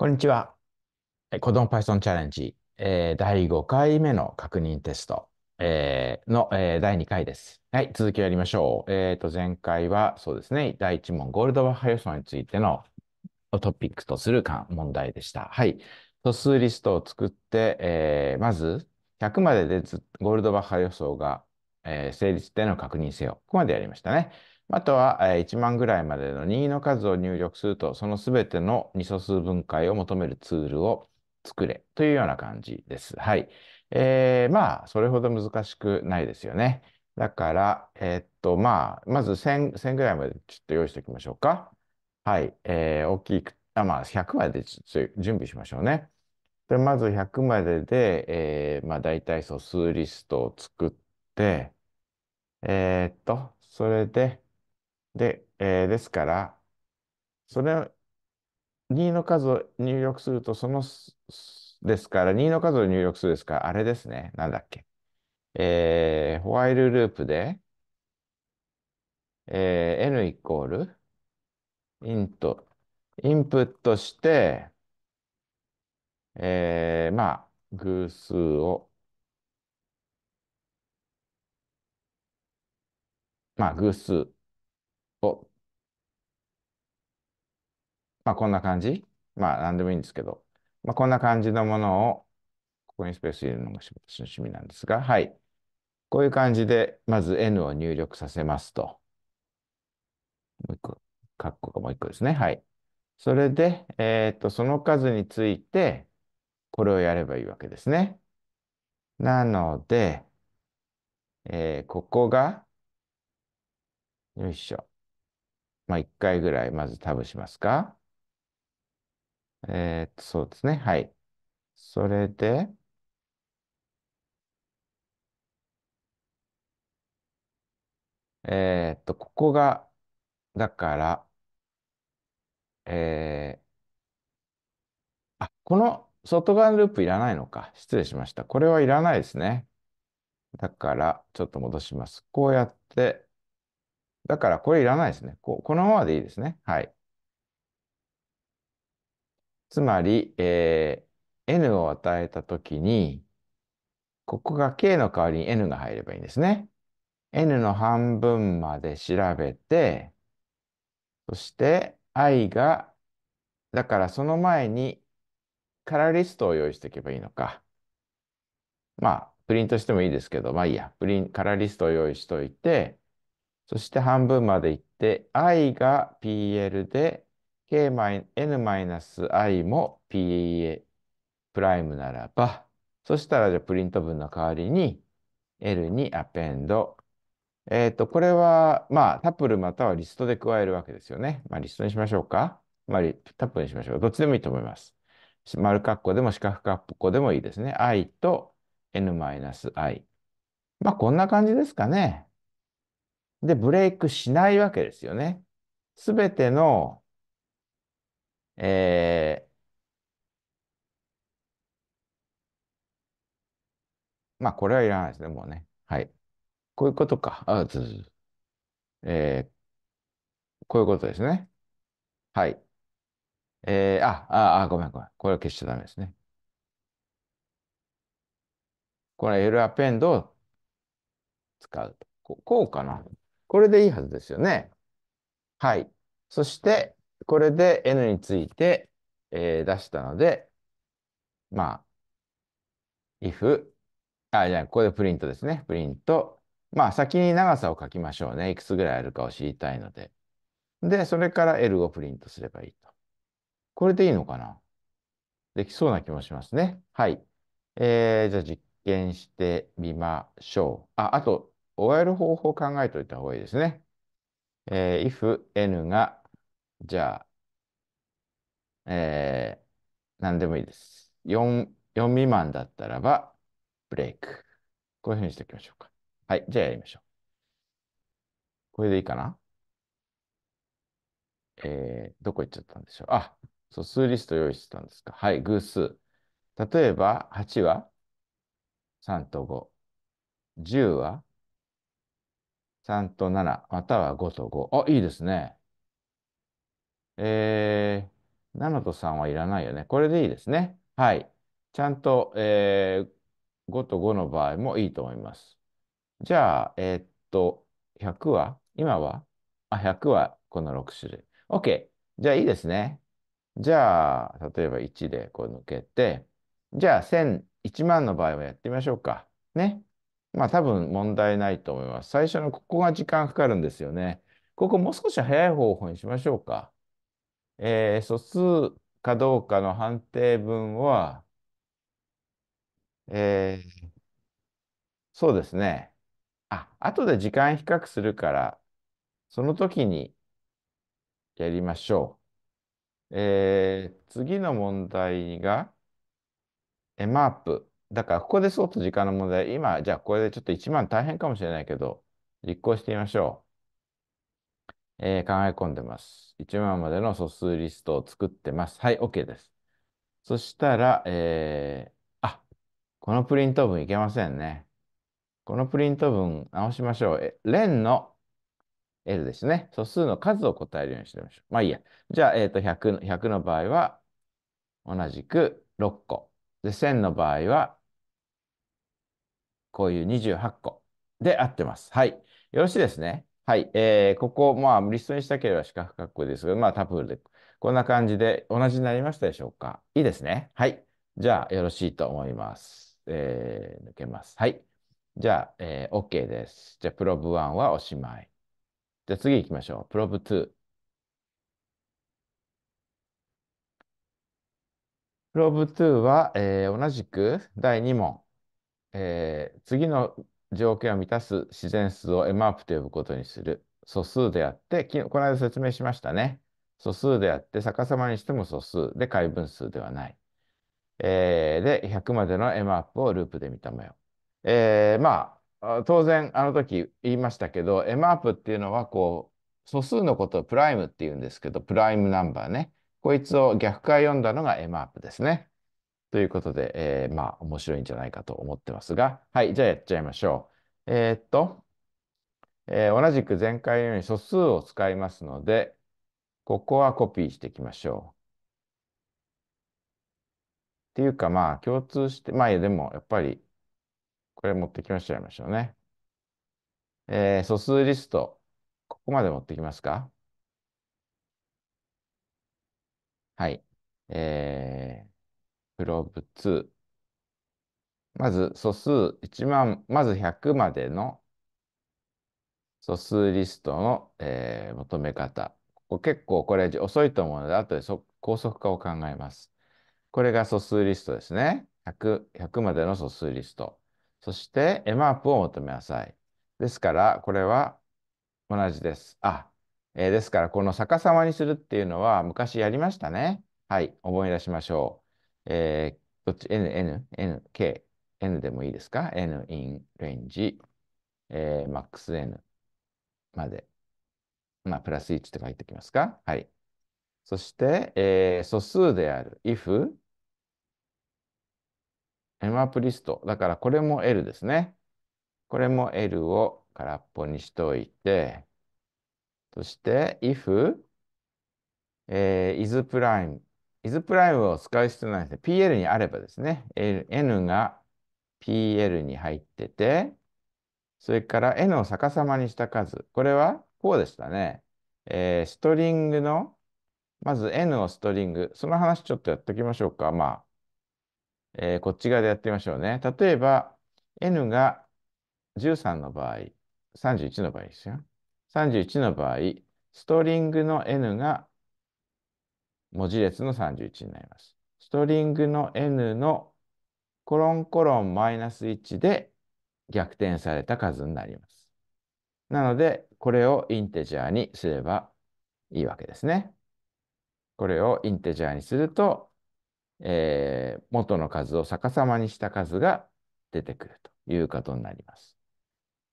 こんにちは。子供 Python チャレンジ、えー、第5回目の確認テスト、えー、の、えー、第2回です。はい、続きをやりましょう。えー、と前回はそうですね、第1問、ゴールドバッハ予想についてのトピックとする問題でした。はい、素数リストを作って、えー、まず100まででゴールドバッハ予想が、えー、成立での確認せよ。ここまでやりましたね。あとは1万ぐらいまでの任意の数を入力すると、そのすべての二素数分解を求めるツールを作れというような感じです。はい。えー、まあ、それほど難しくないですよね。だから、えー、っと、まあ、まず1000、1000ぐらいまでちょっと用意しておきましょうか。はい。えー、大きくあ、まあ、100までちょっと準備しましょうね。で、まず100までで、えー、まあ、大体素数リストを作って、えー、っと、それで、で、えー、ですから、それ、2の数を入力すると、その、ですから、2の数を入力するですから、あれですね。なんだっけ。えー、ホワイルループで、えー、n イコール、イント、インプットして、えー、まあ、偶数を、まあ、偶数まあ、こんな感じ。まあ、なんでもいいんですけど、まあ、こんな感じのものを、ここにスペース入れるのが私の趣味なんですが、はい。こういう感じで、まず N を入力させますと。もう一個、括弧がもう一個ですね。はい。それで、えっ、と、その数について、これをやればいいわけですね。なので、えー、ここが、よいしょ。まあ、一回ぐらいまずタブしますか。えっと、そうですね。はい。それで、えっと、ここが、だから、えーあ、この外側のループいらないのか。失礼しました。これはいらないですね。だから、ちょっと戻します。こうやって、だからこれいらないですね。こう、このままでいいですね。はい。つまり、えー、n を与えたときに、ここが k の代わりに n が入ればいいんですね。n の半分まで調べて、そして i が、だからその前にカラーリストを用意しておけばいいのか。まあ、プリントしてもいいですけど、まあいいや、プリン、カラーリストを用意しといて、そして半分までいって、i が PL で、k-n-i も p a プライムならば、そしたらじゃプリント文の代わりに L にアペンド。えっ、ー、と、これは、まあ、タプルまたはリストで加えるわけですよね。まあ、リストにしましょうか。まあ、タプルにしましょう。どっちでもいいと思います。丸括弧でも四角括弧でもいいですね。i と n-i。まあ、こんな感じですかね。で、ブレイクしないわけですよね。すべてのえー、まあ、これはいらないですね、もうね。はい。こういうことか。あ、ずず。えー、こういうことですね。はい。えー、あ、あ、あ、ごめん、ごめん。これは消しちゃダメですね。これ、エルアペンドを使うと。こうかな。これでいいはずですよね。はい。そして、これで n について、えー、出したので、まあ、if、あ、じゃあ、ここでプリントですね。プリント。まあ、先に長さを書きましょうね。いくつぐらいあるかを知りたいので。で、それから L をプリントすればいいと。これでいいのかなできそうな気もしますね。はい。えー、じゃあ実験してみましょう。あ、あと、終える方法を考えておいた方がいいですね。えー、if n がじゃあ、えー、何でもいいです。4、4未満だったらば、ブレイク。こういうふうにしておきましょうか。はい、じゃあやりましょう。これでいいかなえー、どこ行っちゃったんでしょう。あ、そう、数リスト用意してたんですか。はい、偶数。例えば、8は3と5。10は3と7、または5と5。あ、いいですね。えー、ナ3トはいらないよね。これでいいですね。はい。ちゃんと、えー、5と5の場合もいいと思います。じゃあ、えー、っと、100は今はあ、100はこの6種類。OK。じゃあいいですね。じゃあ、例えば1でこう抜けて、じゃあ1000、1万の場合はやってみましょうか。ね。まあ多分問題ないと思います。最初のここが時間かかるんですよね。ここもう少し早い方法にしましょうか。えー、素数かどうかの判定文は、えー、そうですね。あ、後で時間比較するから、その時にやりましょう。えー、次の問題が、え、マープ。だから、ここでそうと時間の問題、今、じゃあこれでちょっと1万大変かもしれないけど、実行してみましょう。えー、考え込んでます。1万までの素数リストを作ってます。はい、OK です。そしたら、えー、あ、このプリント文いけませんね。このプリント文直しましょう。え、連の L ですね。素数の数を答えるようにしてみましょう。まあいいや。じゃあ、えっ、ー、と100、100の場合は、同じく6個。で、1000の場合は、こういう28個で合ってます。はい。よろしいですね。はい、えー、ここ、まあ、リストにしたければ四角括弧ですが、まあ、タプールで、こんな感じで同じになりましたでしょうか。いいですね。はい。じゃあ、よろしいと思います。えー、抜けます。はい。じゃあ、えー、OK です。じゃあ、プロブ1はおしまい。じゃあ、次行きましょう。プロブ2。プロブ2は、えー、同じく第2問。えー、次の条件を満たす自然数を M アップと呼ぶことにする。素数であって、この間説明しましたね。素数であって、逆さまにしても素数で解分数ではない。えー、で、100までの M アップをループで見たまよ。えー、まあ、当然、あの時言いましたけど、M アップっていうのは、こう、素数のことをプライムっていうんですけど、プライムナンバーね。こいつを逆から読んだのが M アップですね。ということで、えー、まあ、面白いんじゃないかと思ってますが、はい、じゃあやっちゃいましょう。えー、っと、えー、同じく前回のように素数を使いますので、ここはコピーしていきましょう。っていうか、まあ、共通して、まあ、でも、やっぱり、これ持ってきましょうね。えー、素数リスト、ここまで持ってきますかはい。えー、プロブ2。まず素数1万、まず100までの素数リストの、えー、求め方。ここ結構これ遅いと思うので、後で高速化を考えます。これが素数リストですね。100, 100までの素数リスト。そして、m マープを求めなさい。ですから、これは同じです。あ、えー、ですから、この逆さまにするっていうのは昔やりましたね。はい、思い出しましょう。えー、どっち、n, n, n, k, n でもいいですか ?n in range、えー、maxn まで。まあ、プラス1って書いておきますか。はい。そして、えー、素数である if、m アップリスト。だからこれも L ですね。これも L を空っぽにしといて、そして if、えー、is prime is プライムを使う必要ないです PL にあればですね、N が PL に入ってて、それから N を逆さまにした数。これはこうでしたね。えー、ストリングの、まず N をストリング。その話ちょっとやっておきましょうか。まあ、えー、こっち側でやってみましょうね。例えば、N が13の場合、31の場合ですよ。31の場合、ストリングの N が文字列の31になります。ストリングの n のコロンコロンマイナス1で逆転された数になります。なので、これをインテジャーにすればいいわけですね。これをインテジャーにすると、えー、元の数を逆さまにした数が出てくるということになります。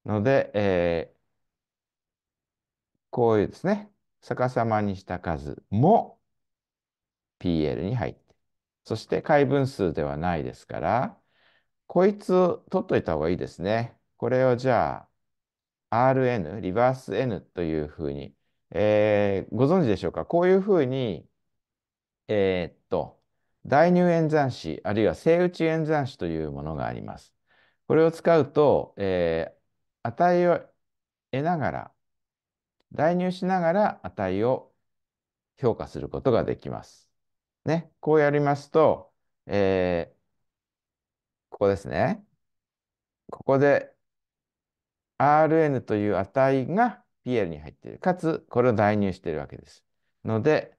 ので、えー、こういうですね、逆さまにした数も PL に入って、そして解分数ではないですから、こいつ取っといた方がいいですね。これをじゃあ、Rn、リバース N というふうに、えー、ご存知でしょうかこういうふうに、えー、っと、代入演算子、あるいは正打ち演算子というものがあります。これを使うと、えー、値を得ながら、代入しながら値を評価することができます。ね、こうやりますと、えー、ここですね。ここで Rn という値が PL に入っている。かつ、これを代入しているわけです。ので、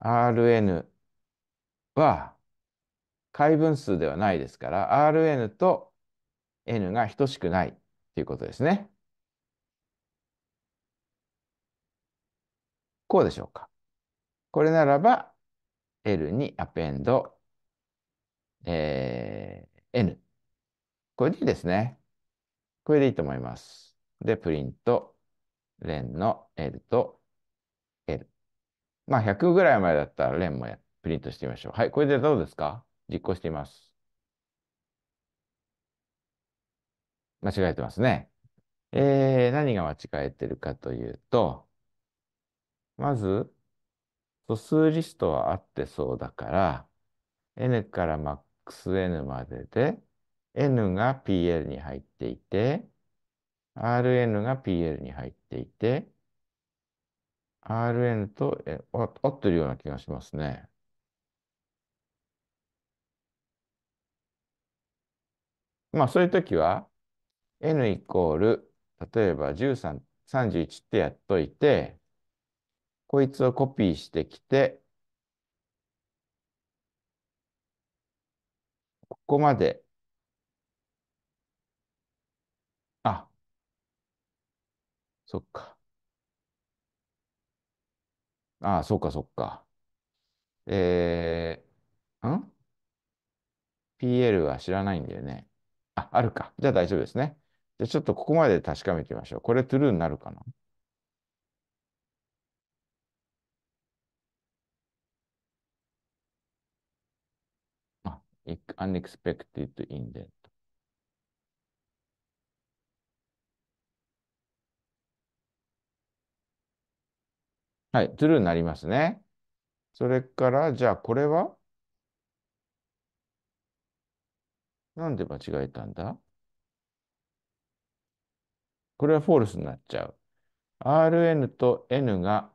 Rn は解分数ではないですから、Rn と n が等しくないということですね。こうでしょうか。これならば、L にアペンド、えー、N。これでいいですね。これでいいと思います。で、プリント、レンの L と L。まあ、100ぐらい前だったらレンもプリントしてみましょう。はい、これでどうですか実行してみます。間違えてますね。えー、何が間違えてるかというと、まず、素数リストは合ってそうだから、n から maxn までで、n が pl に入っていて、rn が pl に入っていて、rn と、え、合ってるような気がしますね。まあそういう時は、n イコール、例えば13、31ってやっといて、こいつをコピーしてきて、ここまで、あ、そっか。ああ、そっかそっか。えー、ん ?PL は知らないんだよね。あ、あるか。じゃあ大丈夫ですね。じゃあちょっとここまで確かめてみましょう。これ true になるかな unexpected indent. はい、トゥルーになりますね。それから、じゃあこれはなんで間違えたんだこれはフォールスになっちゃう。rn と n が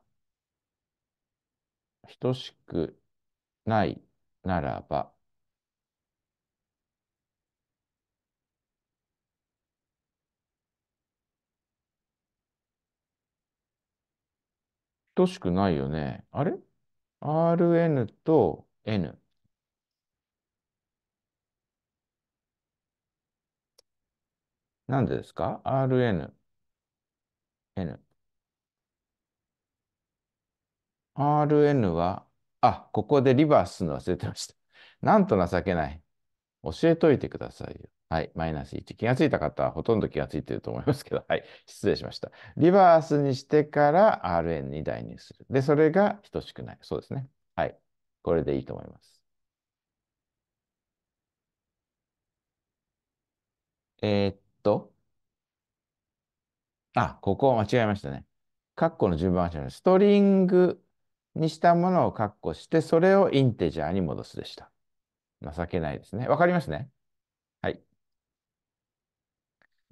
等しくないならば、等しくないよね。あれ ?rn と n。なんでですか ?rn。n。rn は、あ、ここでリバースするの忘れてました。なんと情けない。教えといてくださいよ。はい、マイナス1。気がついた方はほとんど気がついてると思いますけど、はい、失礼しました。リバースにしてから Rn に代入する。で、それが等しくない。そうですね。はい、これでいいと思います。えー、っと、あ、ここ間違えましたね。カッコの順番間違えました。ストリングにしたものをカッコして、それをインテジャーに戻すでした。情けないですね。わかりますね。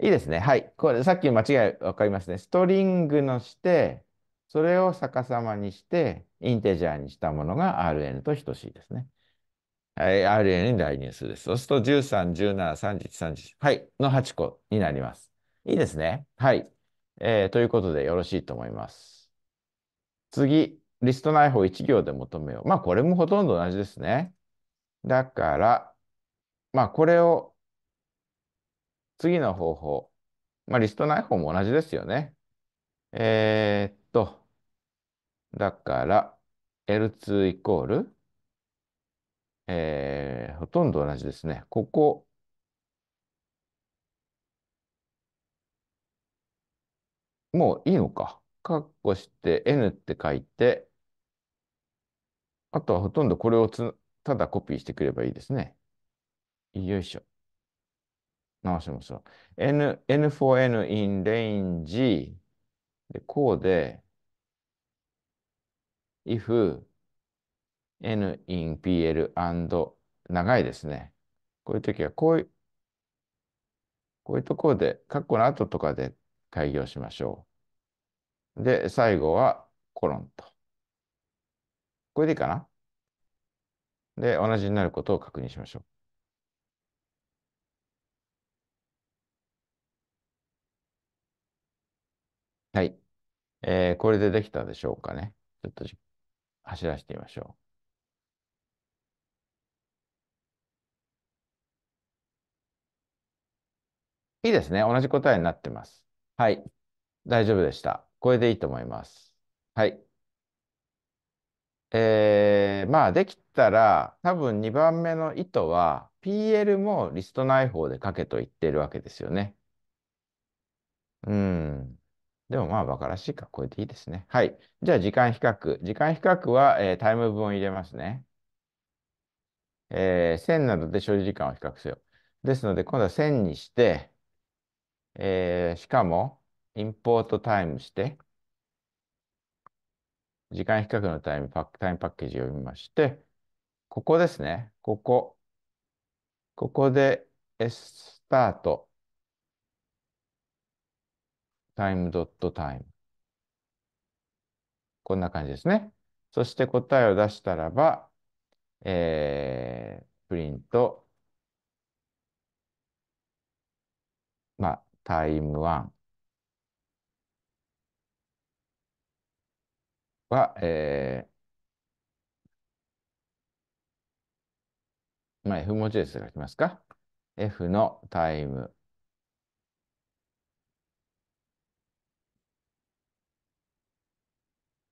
いいですね。はい。これ、さっき間違い分かりますね。ストリングのして、それを逆さまにして、インテジャーにしたものが Rn と等しいですね。はい、Rn に代入数です。そうすると13、17、31、31、はい、の8個になります。いいですね。はい。えー、ということでよろしいと思います。次、リスト内包1行で求めよう。まあ、これもほとんど同じですね。だから、まあ、これを次の方法。まあ、リストない方も同じですよね。えー、っと、だから、L2 イコール、えー、ほとんど同じですね。ここ、もういいのか。括弧して N って書いて、あとはほとんどこれをつ、ただコピーしてくればいいですね。よいしょ。直しましょう。N, N4N in range で、こうで、if N in PL and 長いですね。こういう時はこういう、こういうところで、括弧の後とかで開業しましょう。で、最後はコロンと。これでいいかなで、同じになることを確認しましょう。はい。えー、これでできたでしょうかね。ちょっとじ走らせてみましょう。いいですね。同じ答えになってます。はい。大丈夫でした。これでいいと思います。はい。えー、まあ、できたら、多分2番目の意図は、PL もリスト内方で書けと言ってるわけですよね。うん。でもまあ、バカらしいかこれでいいですね。はい。じゃあ、時間比較。時間比較は、えー、タイム分を入れますね。えー、1000などで所持時間を比較せよ。ですので、今度は1000にして、えー、しかも、インポートタイムして、時間比較のタイムパック、タイムパッケージを読みまして、ここですね。ここ。ここで、スタート。タイムドットタイム。こんな感じですね。そして答えを出したらば、えー、プリント、まあ、タイム1は、えー、まあ、F 文字列が来ますか ?F のタイム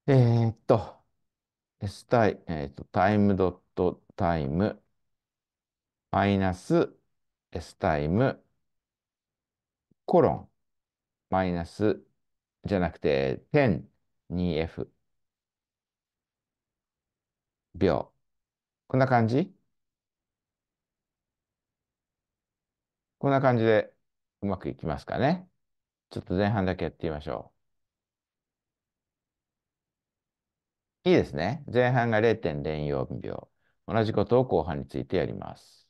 えーっと、s 対、えーっと、タイムドットタイムマイナス s タイムコロンマイナスじゃなくて 10.2f 秒。こんな感じこんな感じでうまくいきますかね。ちょっと前半だけやってみましょう。いいですね。前半が0.04秒。同じことを後半についてやります。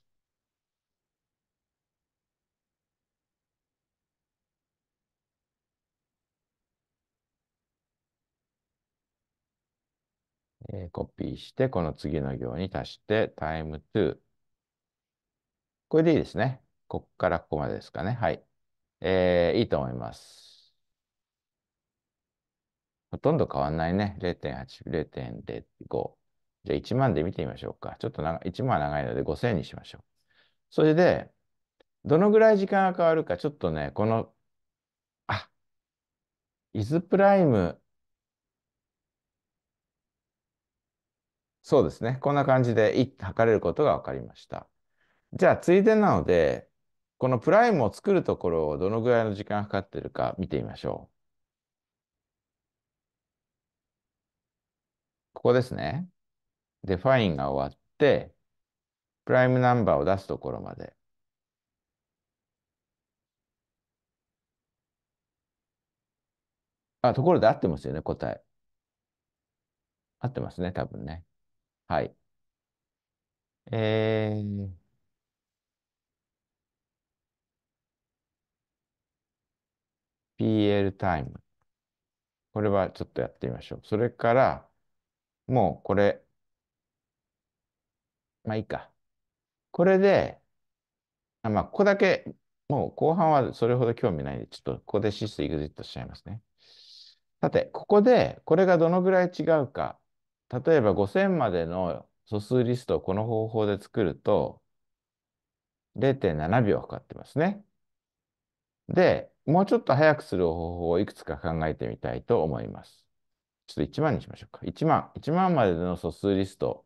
えー、コピーして、この次の行に足して、タイム2。これでいいですね。ここからここまでですかね。はい。えー、いいと思います。ほとんど変わんないね。0.8、0.05。じゃあ1万で見てみましょうか。ちょっと1万は長いので5000にしましょう。それで、どのぐらい時間が変わるか、ちょっとね、この、あ、イズプライム、そうですね。こんな感じでい測れることが分かりました。じゃあ、ついでなので、このプライムを作るところをどのぐらいの時間がかかってるか見てみましょう。ここですね。define が終わって、プライムナンバーを出すところまで。あ、ところで合ってますよね、答え。合ってますね、多分ね。はい。えー、PL タイム。これはちょっとやってみましょう。それから、もうこれ、まあいいか。これで、あまあ、ここだけ、もう後半はそれほど興味ないんで、ちょっとここでシスイエグジットしちゃいますね。さて、ここで、これがどのぐらい違うか。例えば5000までの素数リストをこの方法で作ると、0.7秒かかってますね。で、もうちょっと早くする方法をいくつか考えてみたいと思います。ちょっと1万にしましょうか。1万、1万までの素数リスト。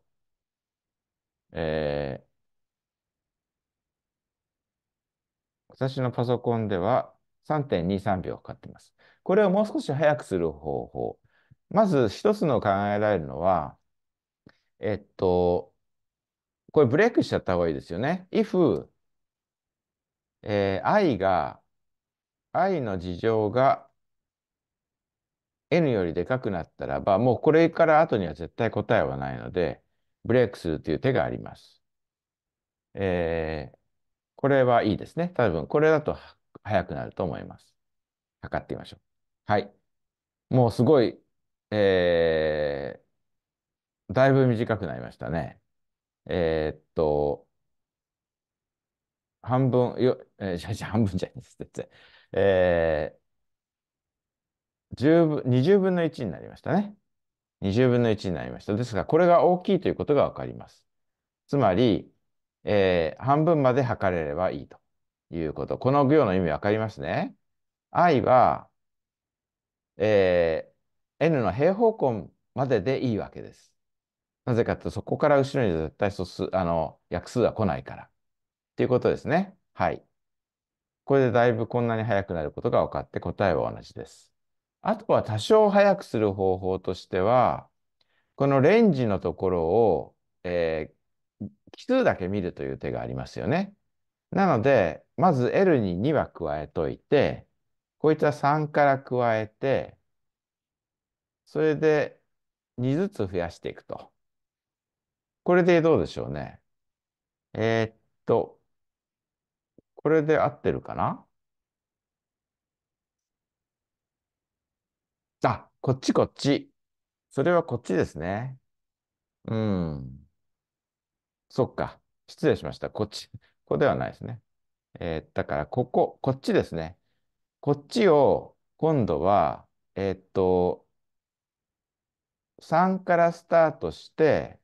えー、私のパソコンでは3.23秒かかっています。これをもう少し早くする方法。まず一つの考えられるのは、えっと、これブレイクしちゃった方がいいですよね。if、えー、i が、i の事情が n よりでかくなったらば、もうこれから後には絶対答えはないので、ブレイクするという手があります。えー、これはいいですね。多分これだと早くなると思います。測ってみましょう。はい。もうすごい、えー、だいぶ短くなりましたね。えー、っと、半分よ、えー、半分じゃないです。えー、分、20分の1になりましたね。20分の1になりました。ですが、これが大きいということがわかります。つまり、えー、半分まで測れればいいということ。この行の意味わかりますね。i は、えー、n の平方根まででいいわけです。なぜかというと、そこから後ろに絶対素数、あの、約数は来ないから。っていうことですね。はい。これでだいぶこんなに速くなることが分かって答えは同じです。あとは多少早くする方法としては、このレンジのところを、えー、奇数だけ見るという手がありますよね。なので、まず L に2は加えといて、こいつは3から加えて、それで2ずつ増やしていくと。これでどうでしょうね。えー、っと、これで合ってるかなあ、こっちこっち。それはこっちですね。うん。そっか。失礼しました。こっち。ここではないですね。えーだから、ここ、こっちですね。こっちを、今度は、えーっと、3からスタートして、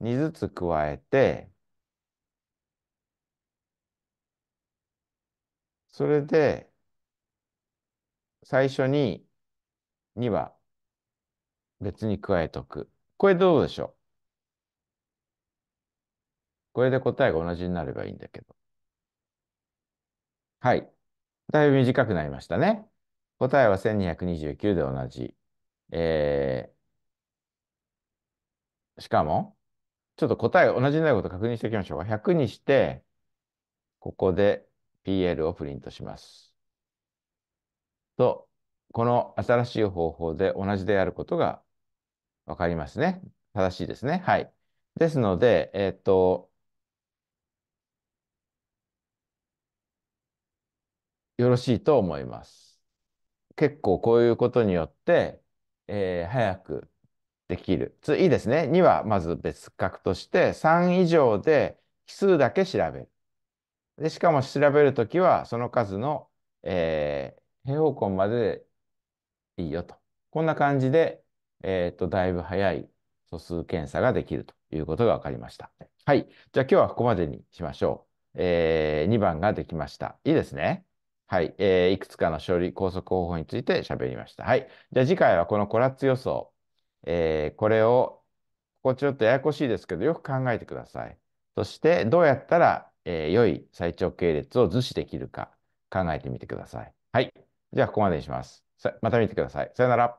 2ずつ加えて、それで、最初に2は別に加えとく。これどうでしょうこれで答えが同じになればいいんだけど。はい。だいぶ短くなりましたね。答えは1229で同じ。えー、しかも、ちょっと答えが同じになること確認しておきましょう。100にして、ここで PL をプリントします。と、この新しい方法で同じであることが分かりますね。正しいですね。はい。ですので、えっ、と、よろしいと思います。結構こういうことによって、えー、早くできる。いいですね。2はまず別格として、3以上で奇数だけ調べる。でしかも調べるときは、その数の、えー、平方根まででいいよと。こんな感じで、えっ、ー、と、だいぶ早い素数検査ができるということが分かりました。はい。じゃあ今日はここまでにしましょう。えー、2番ができました。いいですね。はい。えー、いくつかの処理拘束方法について喋りました。はい。じゃあ次回はこのコラッツ予想。えー、これを、ここちょっとややこしいですけど、よく考えてください。そして、どうやったら、えー、良い最長系列を図示できるか考えてみてください。はい。じゃあ、ここまでにします。また見てください。さよなら。